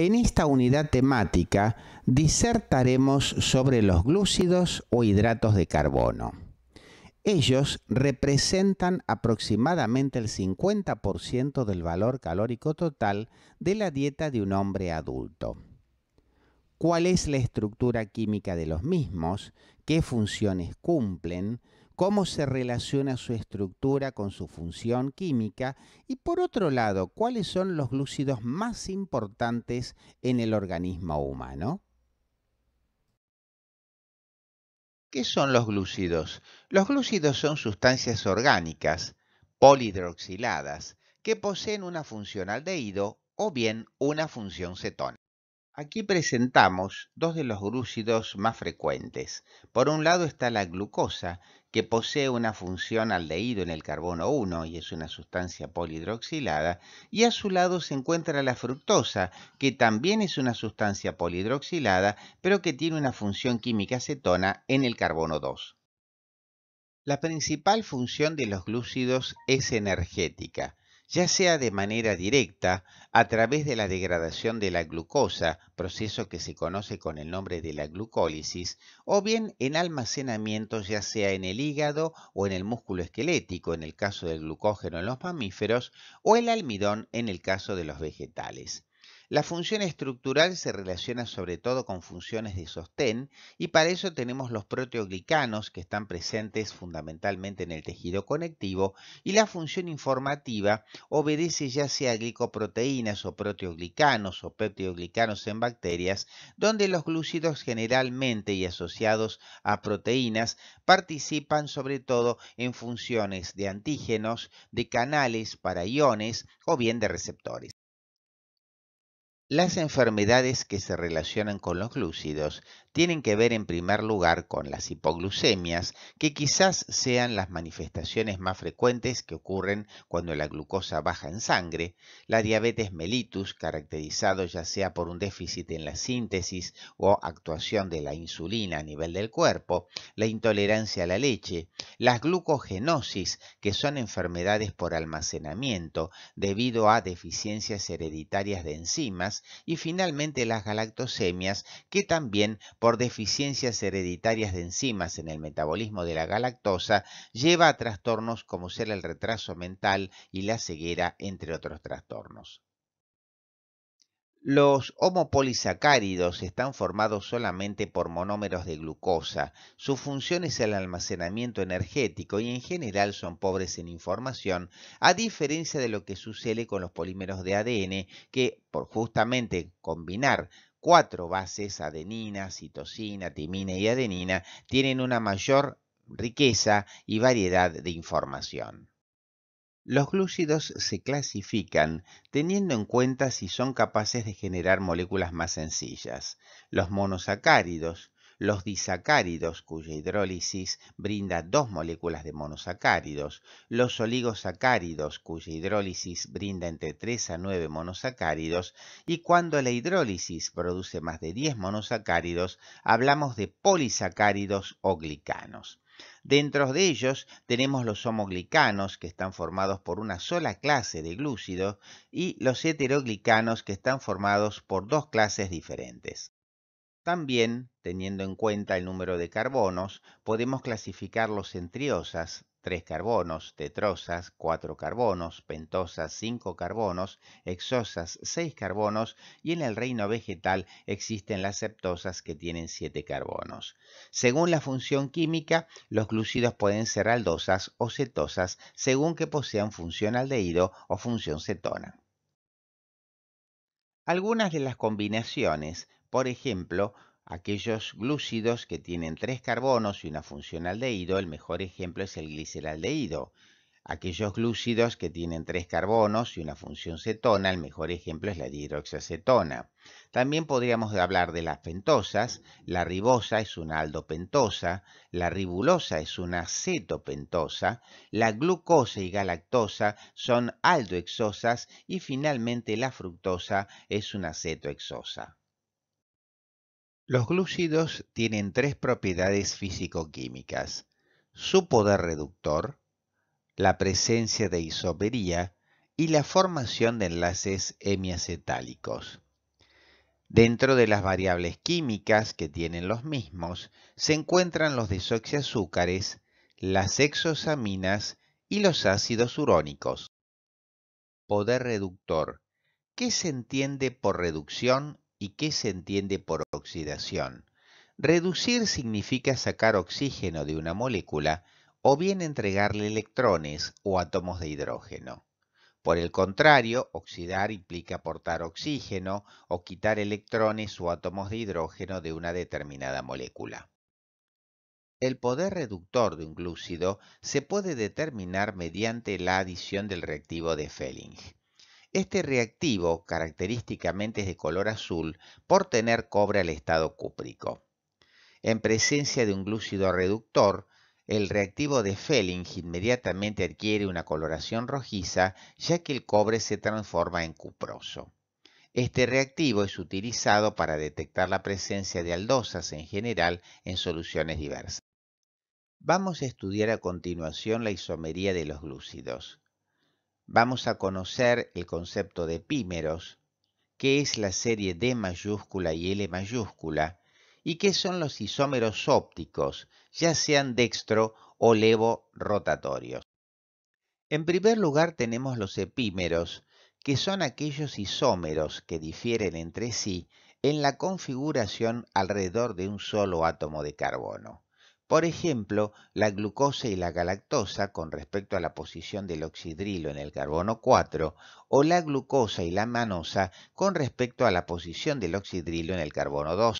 En esta unidad temática disertaremos sobre los glúcidos o hidratos de carbono. Ellos representan aproximadamente el 50% del valor calórico total de la dieta de un hombre adulto. ¿Cuál es la estructura química de los mismos? ¿Qué funciones cumplen? cómo se relaciona su estructura con su función química y por otro lado, cuáles son los glúcidos más importantes en el organismo humano. ¿Qué son los glúcidos? Los glúcidos son sustancias orgánicas polihidroxiladas que poseen una función aldehído o bien una función cetona. Aquí presentamos dos de los glúcidos más frecuentes. Por un lado está la glucosa, que posee una función aldehído en el carbono 1 y es una sustancia polihidroxilada, y a su lado se encuentra la fructosa, que también es una sustancia polihidroxilada, pero que tiene una función química acetona en el carbono 2. La principal función de los glúcidos es energética, ya sea de manera directa a través de la degradación de la glucosa, proceso que se conoce con el nombre de la glucólisis, o bien en almacenamiento ya sea en el hígado o en el músculo esquelético en el caso del glucógeno en los mamíferos o el almidón en el caso de los vegetales. La función estructural se relaciona sobre todo con funciones de sostén y para eso tenemos los proteoglicanos que están presentes fundamentalmente en el tejido conectivo y la función informativa obedece ya sea a glicoproteínas o proteoglicanos o peptioglicanos en bacterias, donde los glúcidos generalmente y asociados a proteínas participan sobre todo en funciones de antígenos, de canales para iones o bien de receptores. Las enfermedades que se relacionan con los lúcidos tienen que ver en primer lugar con las hipoglucemias, que quizás sean las manifestaciones más frecuentes que ocurren cuando la glucosa baja en sangre, la diabetes mellitus, caracterizado ya sea por un déficit en la síntesis o actuación de la insulina a nivel del cuerpo, la intolerancia a la leche, las glucogenosis, que son enfermedades por almacenamiento debido a deficiencias hereditarias de enzimas, y finalmente las galactosemias, que también por deficiencias hereditarias de enzimas en el metabolismo de la galactosa lleva a trastornos como ser el retraso mental y la ceguera, entre otros trastornos. Los homopolisacáridos están formados solamente por monómeros de glucosa. Su función es el almacenamiento energético y en general son pobres en información, a diferencia de lo que sucede con los polímeros de ADN, que por justamente combinar cuatro bases, adenina, citosina, timina y adenina, tienen una mayor riqueza y variedad de información. Los glúcidos se clasifican teniendo en cuenta si son capaces de generar moléculas más sencillas, los monosacáridos, los disacáridos, cuya hidrólisis brinda dos moléculas de monosacáridos, los oligosacáridos, cuya hidrólisis brinda entre 3 a 9 monosacáridos, y cuando la hidrólisis produce más de 10 monosacáridos, hablamos de polisacáridos o glicanos. Dentro de ellos tenemos los homoglicanos que están formados por una sola clase de glúcido y los heteroglicanos que están formados por dos clases diferentes. También, teniendo en cuenta el número de carbonos, podemos clasificarlos en triosas, 3 carbonos, tetrosas, 4 carbonos, pentosas, 5 carbonos, exosas, 6 carbonos y en el reino vegetal existen las septosas que tienen 7 carbonos. Según la función química, los glucidos pueden ser aldosas o cetosas según que posean función aldehído o función cetona. Algunas de las combinaciones por ejemplo, aquellos glúcidos que tienen tres carbonos y una función aldeído, el mejor ejemplo es el gliceraldehído. Aquellos glúcidos que tienen tres carbonos y una función cetona, el mejor ejemplo es la hidroxacetona. También podríamos hablar de las pentosas. La ribosa es una aldopentosa, la ribulosa es una cetopentosa, la glucosa y galactosa son aldoexosas y finalmente la fructosa es una cetoexosa. Los glúcidos tienen tres propiedades físico-químicas. Su poder reductor, la presencia de isomería y la formación de enlaces hemiacetálicos. Dentro de las variables químicas que tienen los mismos se encuentran los desoxiazúcares, las exosaminas y los ácidos urónicos. Poder reductor. ¿Qué se entiende por reducción y qué se entiende por oxidación. Reducir significa sacar oxígeno de una molécula o bien entregarle electrones o átomos de hidrógeno. Por el contrario, oxidar implica aportar oxígeno o quitar electrones o átomos de hidrógeno de una determinada molécula. El poder reductor de un glúcido se puede determinar mediante la adición del reactivo de Felling. Este reactivo característicamente es de color azul por tener cobre al estado cúprico. En presencia de un glúcido reductor, el reactivo de Felling inmediatamente adquiere una coloración rojiza ya que el cobre se transforma en cuproso. Este reactivo es utilizado para detectar la presencia de aldosas en general en soluciones diversas. Vamos a estudiar a continuación la isomería de los glúcidos vamos a conocer el concepto de epímeros, que es la serie D mayúscula y L mayúscula, y qué son los isómeros ópticos, ya sean dextro o levo rotatorios. En primer lugar tenemos los epímeros, que son aquellos isómeros que difieren entre sí en la configuración alrededor de un solo átomo de carbono. Por ejemplo, la glucosa y la galactosa con respecto a la posición del oxidrilo en el carbono 4 o la glucosa y la manosa con respecto a la posición del oxidrilo en el carbono 2.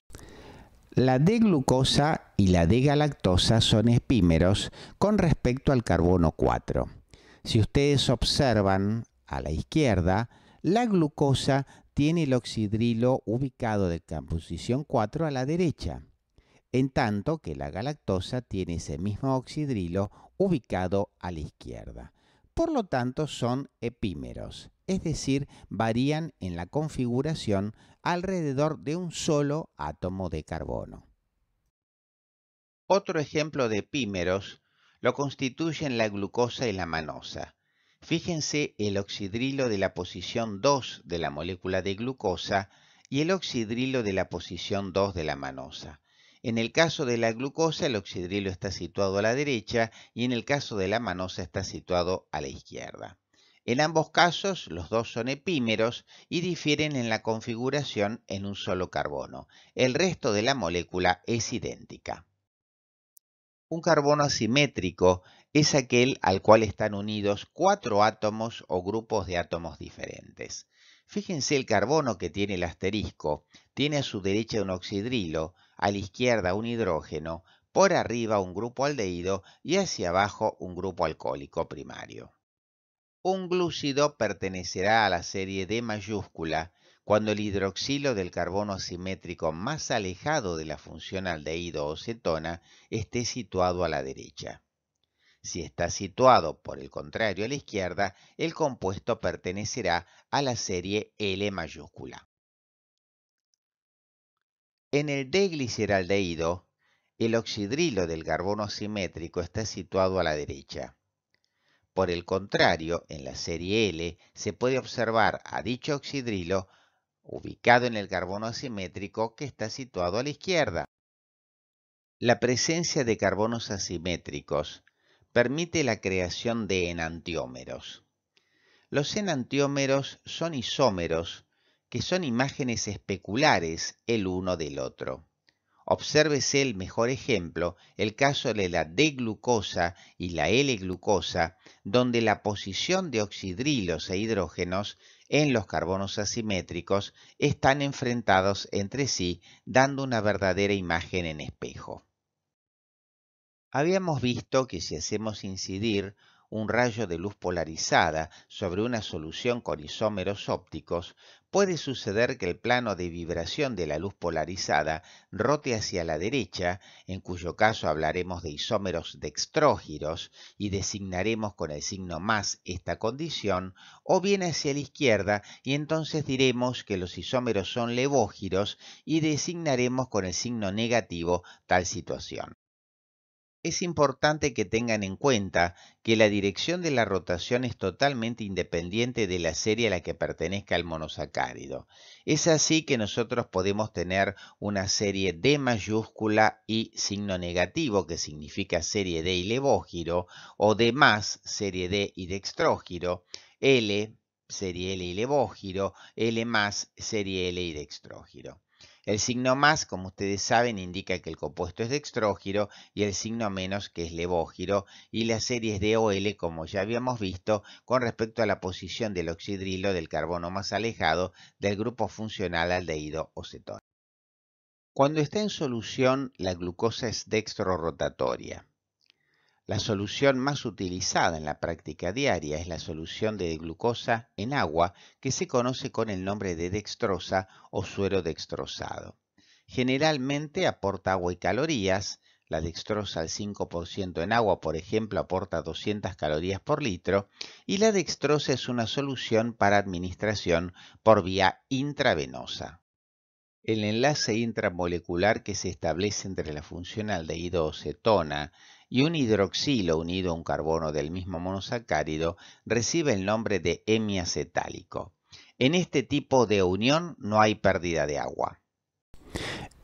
La D-glucosa y la D-galactosa son espímeros con respecto al carbono 4. Si ustedes observan a la izquierda, la glucosa tiene el oxidrilo ubicado de la posición 4 a la derecha en tanto que la galactosa tiene ese mismo oxidrilo ubicado a la izquierda. Por lo tanto, son epímeros, es decir, varían en la configuración alrededor de un solo átomo de carbono. Otro ejemplo de epímeros lo constituyen la glucosa y la manosa. Fíjense el oxidrilo de la posición 2 de la molécula de glucosa y el oxidrilo de la posición 2 de la manosa. En el caso de la glucosa, el oxidrilo está situado a la derecha y en el caso de la manosa está situado a la izquierda. En ambos casos, los dos son epímeros y difieren en la configuración en un solo carbono. El resto de la molécula es idéntica. Un carbono asimétrico es aquel al cual están unidos cuatro átomos o grupos de átomos diferentes. Fíjense el carbono que tiene el asterisco. Tiene a su derecha un oxidrilo, a la izquierda un hidrógeno, por arriba un grupo aldehído y hacia abajo un grupo alcohólico primario. Un glúcido pertenecerá a la serie D mayúscula cuando el hidroxilo del carbono asimétrico más alejado de la función aldehído o cetona esté situado a la derecha. Si está situado, por el contrario, a la izquierda, el compuesto pertenecerá a la serie L mayúscula. En el D-gliceraldehído, el oxidrilo del carbono asimétrico está situado a la derecha. Por el contrario, en la serie L se puede observar a dicho oxidrilo ubicado en el carbono asimétrico que está situado a la izquierda. La presencia de carbonos asimétricos permite la creación de enantiómeros. Los enantiómeros son isómeros, que son imágenes especulares el uno del otro. Obsérvese el mejor ejemplo, el caso de la D-glucosa y la L-glucosa, donde la posición de oxidrilos e hidrógenos en los carbonos asimétricos están enfrentados entre sí, dando una verdadera imagen en espejo. Habíamos visto que si hacemos incidir un rayo de luz polarizada sobre una solución con isómeros ópticos, puede suceder que el plano de vibración de la luz polarizada rote hacia la derecha, en cuyo caso hablaremos de isómeros dextrógiros y designaremos con el signo más esta condición, o bien hacia la izquierda y entonces diremos que los isómeros son levógiros y designaremos con el signo negativo tal situación. Es importante que tengan en cuenta que la dirección de la rotación es totalmente independiente de la serie a la que pertenezca el monosacárido. Es así que nosotros podemos tener una serie D mayúscula y signo negativo, que significa serie D y levógiro, o D más, serie D y dextrógiro, L, serie L y levógiro, L más, serie L y dextrógiro. El signo más, como ustedes saben, indica que el compuesto es dextrógiro y el signo menos que es levógiro y la serie de DOL, como ya habíamos visto, con respecto a la posición del oxidrilo del carbono más alejado del grupo funcional aldehído o cetona. Cuando está en solución, la glucosa es dextrorotatoria. La solución más utilizada en la práctica diaria es la solución de glucosa en agua que se conoce con el nombre de dextrosa o suero dextrosado. Generalmente aporta agua y calorías. La dextrosa al 5% en agua, por ejemplo, aporta 200 calorías por litro y la dextrosa es una solución para administración por vía intravenosa. El enlace intramolecular que se establece entre la función o cetona y un hidroxilo unido a un carbono del mismo monosacárido recibe el nombre de hemiacetálico. En este tipo de unión no hay pérdida de agua.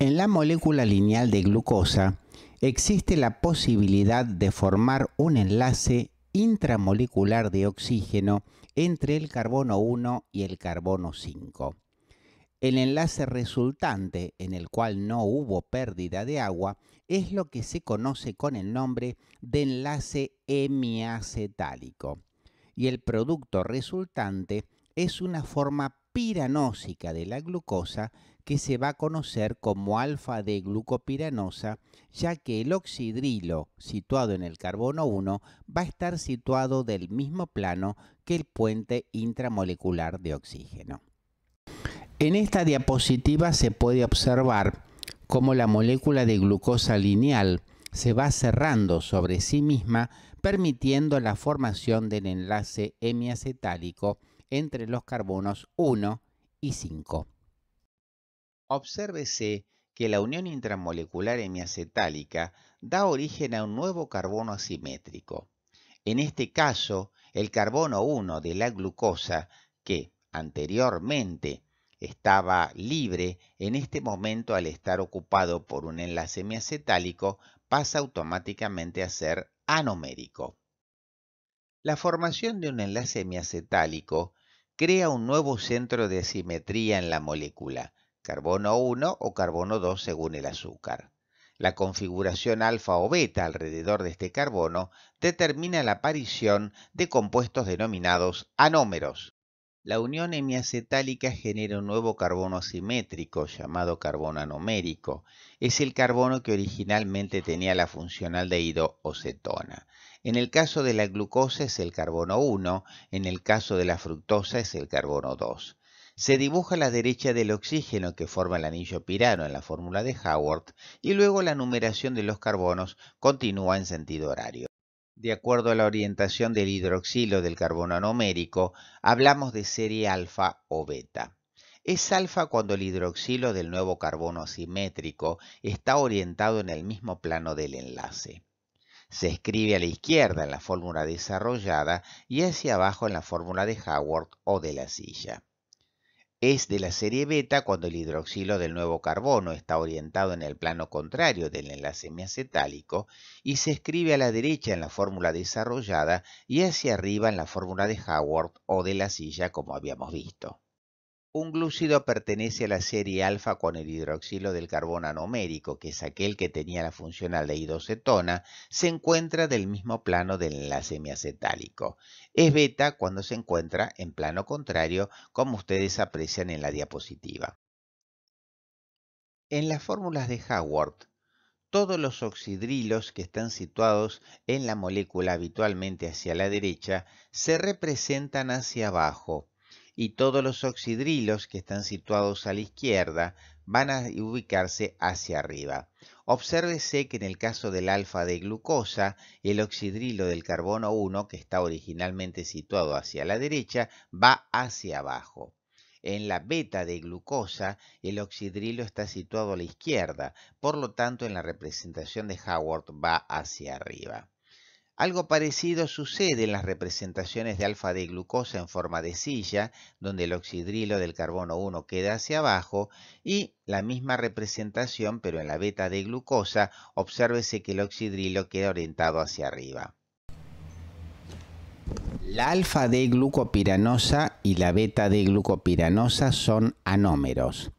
En la molécula lineal de glucosa existe la posibilidad de formar un enlace intramolecular de oxígeno entre el carbono 1 y el carbono 5. El enlace resultante, en el cual no hubo pérdida de agua, es lo que se conoce con el nombre de enlace hemiacetálico. Y el producto resultante es una forma piranósica de la glucosa que se va a conocer como alfa de glucopiranosa, ya que el oxidrilo situado en el carbono 1 va a estar situado del mismo plano que el puente intramolecular de oxígeno. En esta diapositiva se puede observar cómo la molécula de glucosa lineal se va cerrando sobre sí misma, permitiendo la formación del enlace hemiacetálico entre los carbonos 1 y 5. Obsérvese que la unión intramolecular hemiacetálica da origen a un nuevo carbono asimétrico. En este caso, el carbono 1 de la glucosa, que anteriormente estaba libre, en este momento al estar ocupado por un enlace miacetálico pasa automáticamente a ser anomérico. La formación de un enlace miacetálico crea un nuevo centro de simetría en la molécula, carbono 1 o carbono 2 según el azúcar. La configuración alfa o beta alrededor de este carbono determina la aparición de compuestos denominados anómeros, la unión hemiacetálica genera un nuevo carbono asimétrico llamado carbono anomérico. Es el carbono que originalmente tenía la función aldehído o cetona. En el caso de la glucosa es el carbono 1, en el caso de la fructosa es el carbono 2 se dibuja a la derecha del oxígeno que forma el anillo pirano en la fórmula de Howard y luego la numeración de los carbonos continúa en sentido horario de acuerdo a la orientación del hidroxilo del carbono numérico, hablamos de serie alfa o beta. Es alfa cuando el hidroxilo del nuevo carbono simétrico está orientado en el mismo plano del enlace. Se escribe a la izquierda en la fórmula desarrollada y hacia abajo en la fórmula de Howard o de la silla es de la serie beta cuando el hidroxilo del nuevo carbono está orientado en el plano contrario del enlace miacetálico y se escribe a la derecha en la fórmula desarrollada y hacia arriba en la fórmula de Howard o de la silla como habíamos visto. Un glúcido pertenece a la serie alfa con el hidroxilo del carbono anomérico, que es aquel que tenía la función aldehidocetona, se encuentra del mismo plano del enlace miacetálico. Es beta cuando se encuentra en plano contrario, como ustedes aprecian en la diapositiva. En las fórmulas de Howard, todos los oxidrilos que están situados en la molécula habitualmente hacia la derecha se representan hacia abajo, y todos los oxidrilos que están situados a la izquierda van a ubicarse hacia arriba. Obsérvese que en el caso del alfa de glucosa, el oxidrilo del carbono 1, que está originalmente situado hacia la derecha, va hacia abajo. En la beta de glucosa, el oxidrilo está situado a la izquierda, por lo tanto en la representación de Howard va hacia arriba. Algo parecido sucede en las representaciones de alfa de glucosa en forma de silla, donde el oxidrilo del carbono 1 queda hacia abajo, y la misma representación, pero en la beta de glucosa, obsérvese que el oxidrilo queda orientado hacia arriba. La alfa de glucopiranosa y la beta de glucopiranosa son anómeros,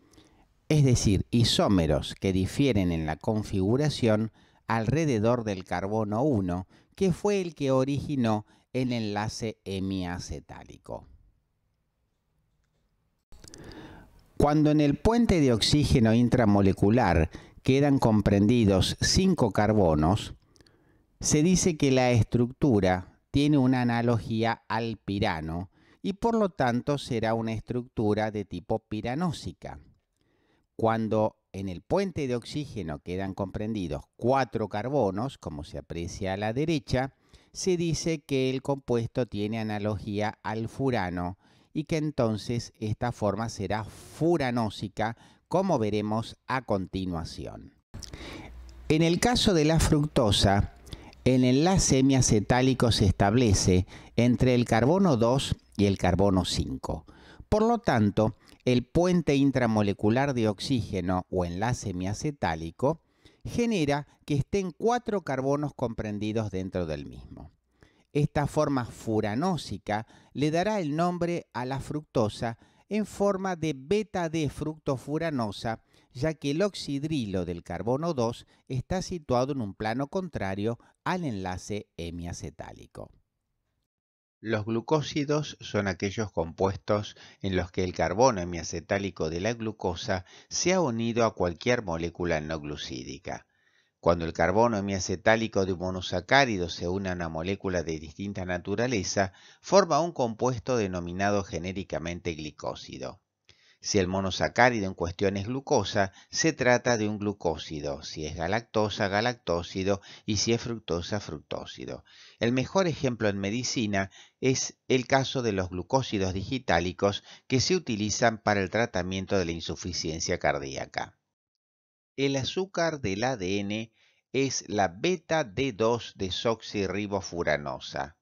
es decir, isómeros que difieren en la configuración alrededor del carbono 1 que fue el que originó el enlace hemiacetálico. Cuando en el puente de oxígeno intramolecular quedan comprendidos cinco carbonos, se dice que la estructura tiene una analogía al pirano y por lo tanto será una estructura de tipo piranósica. Cuando en el puente de oxígeno quedan comprendidos cuatro carbonos, como se aprecia a la derecha, se dice que el compuesto tiene analogía al furano y que entonces esta forma será furanósica, como veremos a continuación. En el caso de la fructosa, el enlace miacetálico se establece entre el carbono 2 y el carbono 5. Por lo tanto, el puente intramolecular de oxígeno o enlace miacetálico genera que estén cuatro carbonos comprendidos dentro del mismo. Esta forma furanósica le dará el nombre a la fructosa en forma de beta D fructofuranosa, ya que el oxidrilo del carbono 2 está situado en un plano contrario al enlace hemiacetálico. Los glucósidos son aquellos compuestos en los que el carbono hemiacetálico de la glucosa se ha unido a cualquier molécula no glucídica. Cuando el carbono hemiacetálico de un monosacárido se une a una molécula de distinta naturaleza, forma un compuesto denominado genéricamente glicósido. Si el monosacárido en cuestión es glucosa, se trata de un glucósido. Si es galactosa, galactósido. Y si es fructosa, fructósido. El mejor ejemplo en medicina es el caso de los glucósidos digitálicos que se utilizan para el tratamiento de la insuficiencia cardíaca. El azúcar del ADN es la beta-D2 desoxirribofuranosa.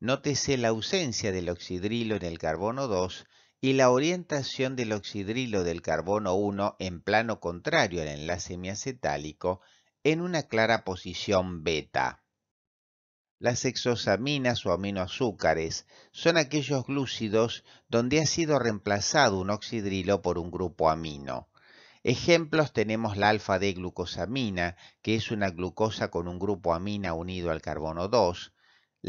Nótese la ausencia del oxidrilo en el carbono 2 y la orientación del oxidrilo del carbono 1 en plano contrario al enlace miacetálico en una clara posición beta. Las exosaminas o aminoazúcares son aquellos glúcidos donde ha sido reemplazado un oxidrilo por un grupo amino. Ejemplos tenemos la alfa-D-glucosamina, que es una glucosa con un grupo amina unido al carbono 2,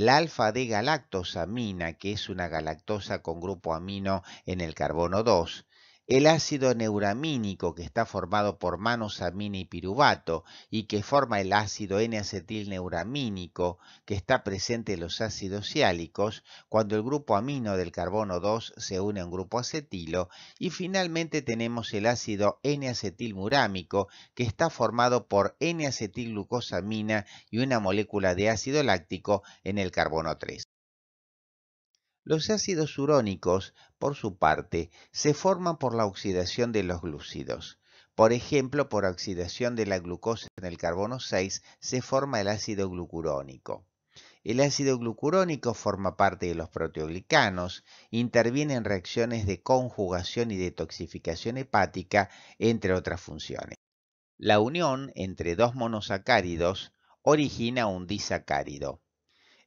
la alfa de galactosamina, que es una galactosa con grupo amino en el carbono 2, el ácido neuramínico, que está formado por manosamina y piruvato, y que forma el ácido N-acetilneuramínico, que está presente en los ácidos siálicos, cuando el grupo amino del carbono 2 se une a un grupo acetilo. Y finalmente tenemos el ácido N-acetilmurámico, que está formado por N-acetilglucosamina y una molécula de ácido láctico en el carbono 3. Los ácidos urónicos, por su parte, se forman por la oxidación de los glúcidos. Por ejemplo, por oxidación de la glucosa en el carbono 6 se forma el ácido glucurónico. El ácido glucurónico forma parte de los proteoglicanos, interviene en reacciones de conjugación y detoxificación hepática, entre otras funciones. La unión entre dos monosacáridos origina un disacárido.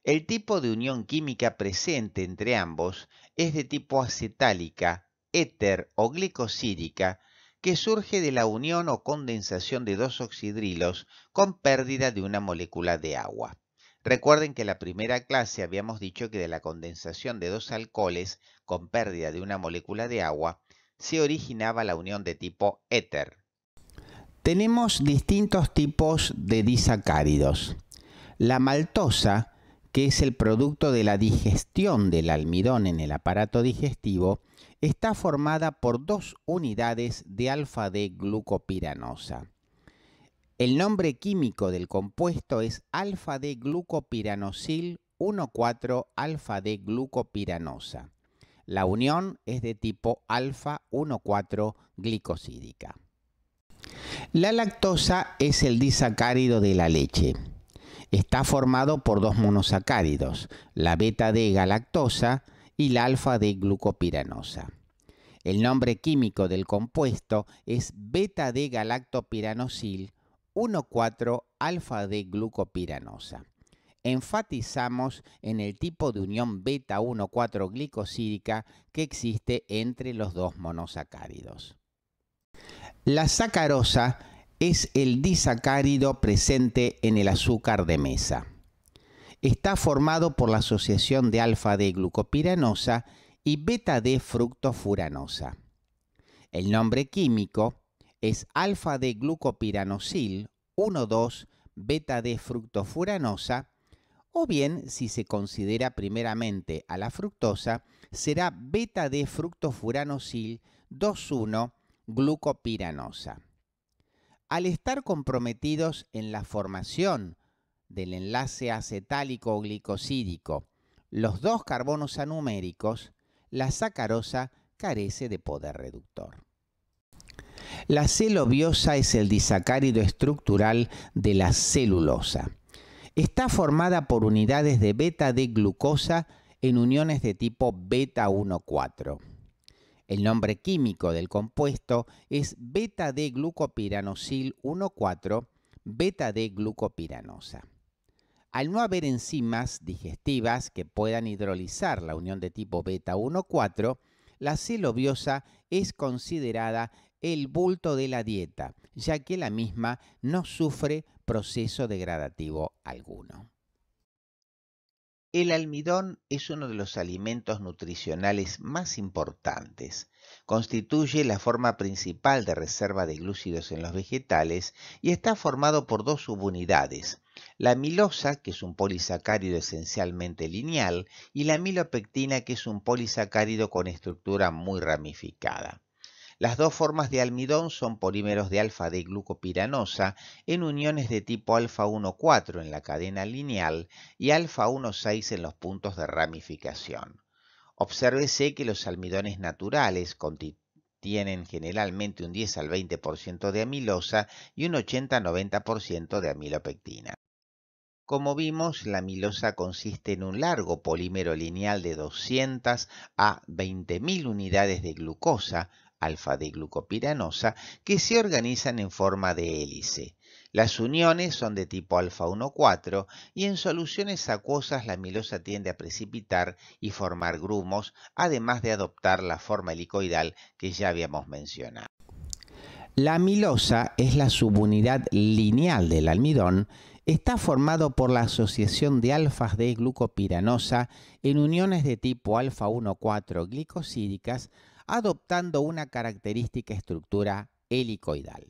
El tipo de unión química presente entre ambos es de tipo acetálica, éter o glicosídica, que surge de la unión o condensación de dos oxidrilos con pérdida de una molécula de agua. Recuerden que en la primera clase habíamos dicho que de la condensación de dos alcoholes con pérdida de una molécula de agua se originaba la unión de tipo éter. Tenemos distintos tipos de disacáridos. La maltosa que es el producto de la digestión del almidón en el aparato digestivo, está formada por dos unidades de alfa-D glucopiranosa. El nombre químico del compuesto es alfa-D glucopiranosil 1,4 alfa-D glucopiranosa. La unión es de tipo alfa 1,4 glicosídica. La lactosa es el disacárido de la leche. Está formado por dos monosacáridos, la beta d galactosa y la alfa d glucopiranosa. El nombre químico del compuesto es beta de galactopiranosil 1,4 alfa d glucopiranosa. Enfatizamos en el tipo de unión beta 1,4 glicosídica que existe entre los dos monosacáridos. La sacarosa es el disacárido presente en el azúcar de mesa. Está formado por la asociación de alfa-D-glucopiranosa y beta-D-fructofuranosa. El nombre químico es alfa-D-glucopiranosil 2 beta-D-fructofuranosa o bien, si se considera primeramente a la fructosa, será beta-D-fructofuranosil 2,1 glucopiranosa al estar comprometidos en la formación del enlace acetálico glicosídico, los dos carbonos anuméricos, la sacarosa carece de poder reductor. La celobiosa es el disacárido estructural de la celulosa. Está formada por unidades de beta d glucosa en uniones de tipo beta 1,4. El nombre químico del compuesto es beta-D-glucopiranosil 1,4 beta-D-glucopiranosa. Al no haber enzimas digestivas que puedan hidrolizar la unión de tipo beta-1,4, la celobiosa es considerada el bulto de la dieta, ya que la misma no sufre proceso degradativo alguno. El almidón es uno de los alimentos nutricionales más importantes. Constituye la forma principal de reserva de glúcidos en los vegetales y está formado por dos subunidades, la milosa, que es un polisacárido esencialmente lineal, y la milopectina, que es un polisacárido con estructura muy ramificada. Las dos formas de almidón son polímeros de alfa de glucopiranosa en uniones de tipo alfa 1,4 en la cadena lineal y alfa 1,6 en los puntos de ramificación. Obsérvese que los almidones naturales contienen generalmente un 10 al 20% de amilosa y un 80-90% de amilopectina. Como vimos, la amilosa consiste en un largo polímero lineal de 200 a 20.000 unidades de glucosa, alfa de glucopiranosa que se organizan en forma de hélice. Las uniones son de tipo alfa 1,4 y en soluciones acuosas la milosa tiende a precipitar y formar grumos, además de adoptar la forma helicoidal que ya habíamos mencionado. La amilosa es la subunidad lineal del almidón, está formado por la asociación de alfas de glucopiranosa en uniones de tipo alfa 1,4 glicosídicas adoptando una característica estructura helicoidal.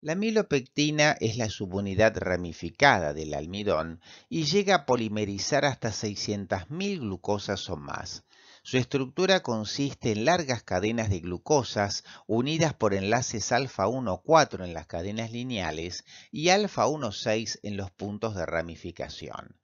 La milopectina es la subunidad ramificada del almidón y llega a polimerizar hasta 600.000 glucosas o más. Su estructura consiste en largas cadenas de glucosas unidas por enlaces alfa 4 en las cadenas lineales y alfa 6 en los puntos de ramificación.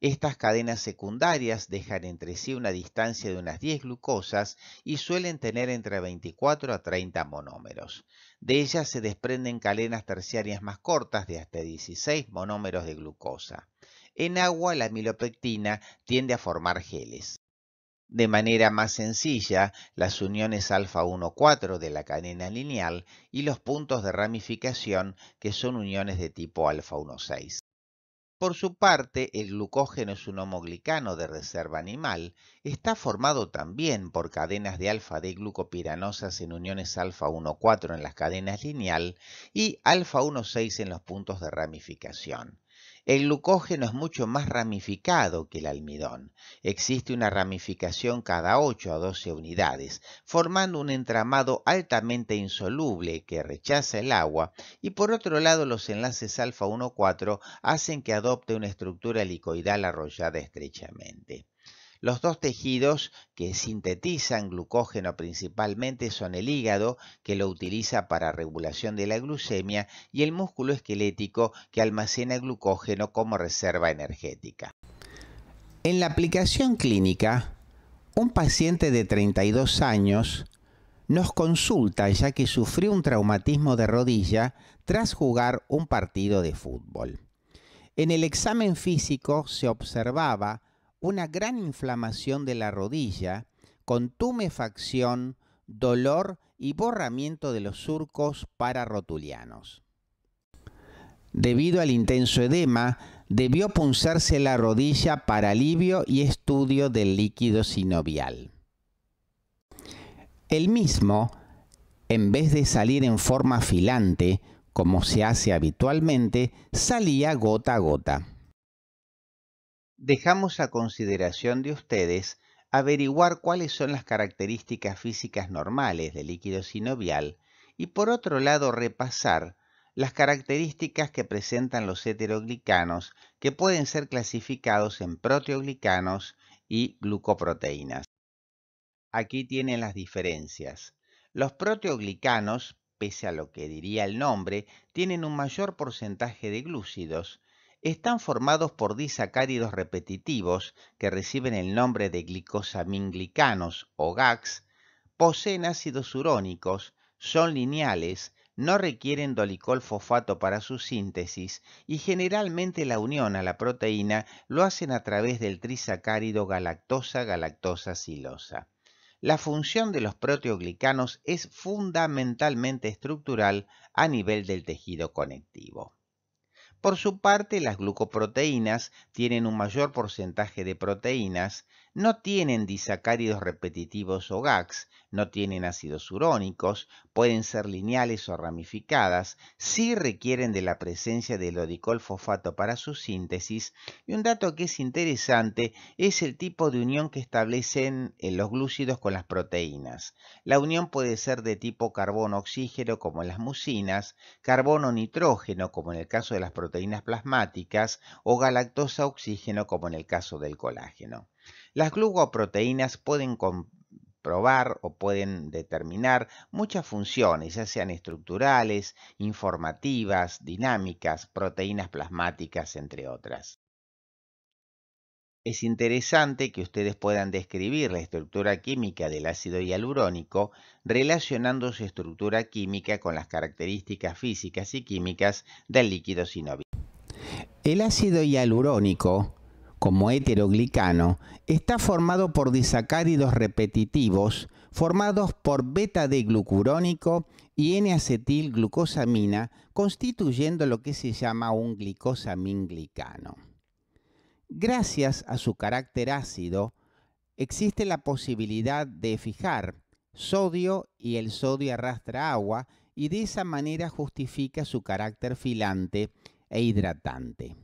Estas cadenas secundarias dejan entre sí una distancia de unas 10 glucosas y suelen tener entre 24 a 30 monómeros. De ellas se desprenden cadenas terciarias más cortas de hasta 16 monómeros de glucosa. En agua, la milopectina tiende a formar geles. De manera más sencilla, las uniones alfa 1,4 de la cadena lineal y los puntos de ramificación que son uniones de tipo alfa 1,6. Por su parte, el glucógeno es un homoglicano de reserva animal. Está formado también por cadenas de alfa-D glucopiranosas en uniones alfa-1,4 en las cadenas lineal y alfa-1,6 en los puntos de ramificación. El glucógeno es mucho más ramificado que el almidón. Existe una ramificación cada 8 a 12 unidades, formando un entramado altamente insoluble que rechaza el agua y por otro lado los enlaces alfa 4 hacen que adopte una estructura helicoidal arrollada estrechamente. Los dos tejidos que sintetizan glucógeno principalmente son el hígado, que lo utiliza para regulación de la glucemia, y el músculo esquelético, que almacena glucógeno como reserva energética. En la aplicación clínica, un paciente de 32 años nos consulta ya que sufrió un traumatismo de rodilla tras jugar un partido de fútbol. En el examen físico se observaba una gran inflamación de la rodilla, con tumefacción, dolor y borramiento de los surcos rotulianos. Debido al intenso edema, debió punzarse la rodilla para alivio y estudio del líquido sinovial. El mismo, en vez de salir en forma filante, como se hace habitualmente, salía gota a gota dejamos a consideración de ustedes averiguar cuáles son las características físicas normales del líquido sinovial y por otro lado repasar las características que presentan los heteroglicanos que pueden ser clasificados en proteoglicanos y glucoproteínas. Aquí tienen las diferencias. Los proteoglicanos, pese a lo que diría el nombre, tienen un mayor porcentaje de glúcidos están formados por disacáridos repetitivos que reciben el nombre de glicosaminglicanos o GACs, poseen ácidos urónicos, son lineales, no requieren fosfato para su síntesis y generalmente la unión a la proteína lo hacen a través del trisacárido galactosa-galactosa-silosa. La función de los proteoglicanos es fundamentalmente estructural a nivel del tejido conectivo. Por su parte, las glucoproteínas tienen un mayor porcentaje de proteínas no tienen disacáridos repetitivos o GACs, no tienen ácidos urónicos, pueden ser lineales o ramificadas, sí requieren de la presencia del odicol fosfato para su síntesis y un dato que es interesante es el tipo de unión que establecen eh, los glúcidos con las proteínas. La unión puede ser de tipo carbono-oxígeno como en las mucinas, carbono-nitrógeno como en el caso de las proteínas plasmáticas o galactosa-oxígeno como en el caso del colágeno. Las glucoproteínas pueden comprobar o pueden determinar muchas funciones, ya sean estructurales, informativas, dinámicas, proteínas plasmáticas, entre otras. Es interesante que ustedes puedan describir la estructura química del ácido hialurónico relacionando su estructura química con las características físicas y químicas del líquido sinovial. El ácido hialurónico como heteroglicano, está formado por disacáridos repetitivos formados por beta-D-glucurónico y N-acetilglucosamina, constituyendo lo que se llama un glicano. Gracias a su carácter ácido, existe la posibilidad de fijar sodio y el sodio arrastra agua y de esa manera justifica su carácter filante e hidratante.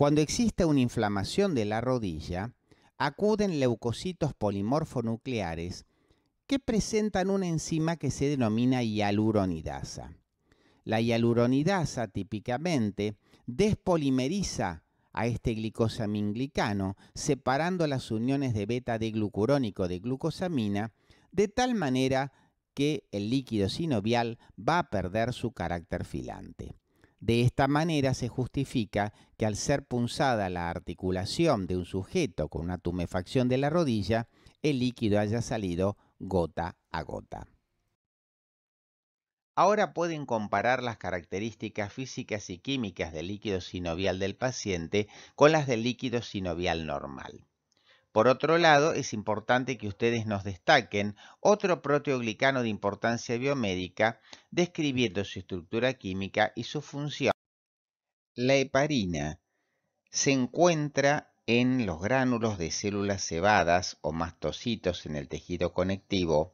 Cuando existe una inflamación de la rodilla, acuden leucocitos polimorfonucleares que presentan una enzima que se denomina hialuronidasa. La hialuronidasa típicamente despolimeriza a este glicosamin separando las uniones de beta de glucurónico de glucosamina, de tal manera que el líquido sinovial va a perder su carácter filante. De esta manera se justifica que al ser punzada la articulación de un sujeto con una tumefacción de la rodilla, el líquido haya salido gota a gota. Ahora pueden comparar las características físicas y químicas del líquido sinovial del paciente con las del líquido sinovial normal. Por otro lado, es importante que ustedes nos destaquen otro proteoglicano de importancia biomédica, describiendo su estructura química y su función. La heparina se encuentra en los gránulos de células cebadas o mastocitos en el tejido conectivo.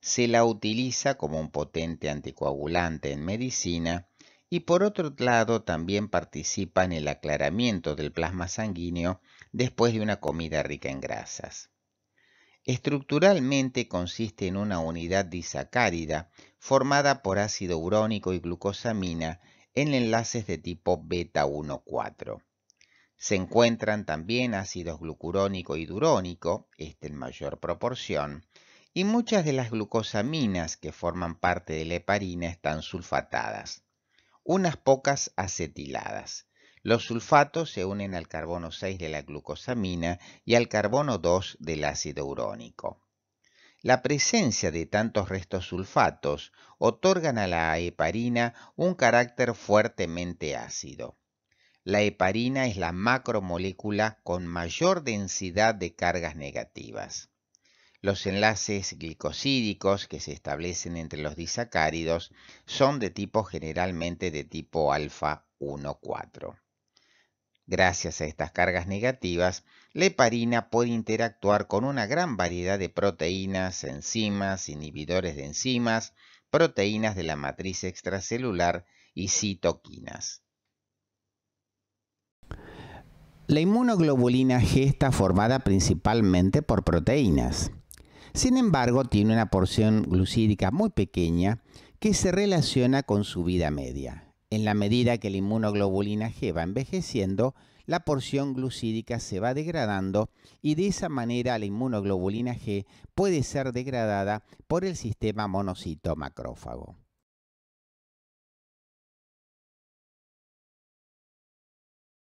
Se la utiliza como un potente anticoagulante en medicina y por otro lado también participa en el aclaramiento del plasma sanguíneo después de una comida rica en grasas. Estructuralmente consiste en una unidad disacárida formada por ácido urónico y glucosamina en enlaces de tipo beta-1,4. Se encuentran también ácidos glucurónico y durónico, este en mayor proporción, y muchas de las glucosaminas que forman parte de la heparina están sulfatadas unas pocas acetiladas. Los sulfatos se unen al carbono 6 de la glucosamina y al carbono 2 del ácido urónico. La presencia de tantos restos sulfatos otorgan a la heparina un carácter fuertemente ácido. La heparina es la macromolécula con mayor densidad de cargas negativas. Los enlaces glicosídicos que se establecen entre los disacáridos son de tipo generalmente de tipo alfa 1,4. Gracias a estas cargas negativas, la heparina puede interactuar con una gran variedad de proteínas, enzimas, inhibidores de enzimas, proteínas de la matriz extracelular y citoquinas. La inmunoglobulina G está formada principalmente por proteínas. Sin embargo, tiene una porción glucídica muy pequeña que se relaciona con su vida media. En la medida que la inmunoglobulina G va envejeciendo, la porción glucídica se va degradando y de esa manera la inmunoglobulina G puede ser degradada por el sistema monocito macrófago.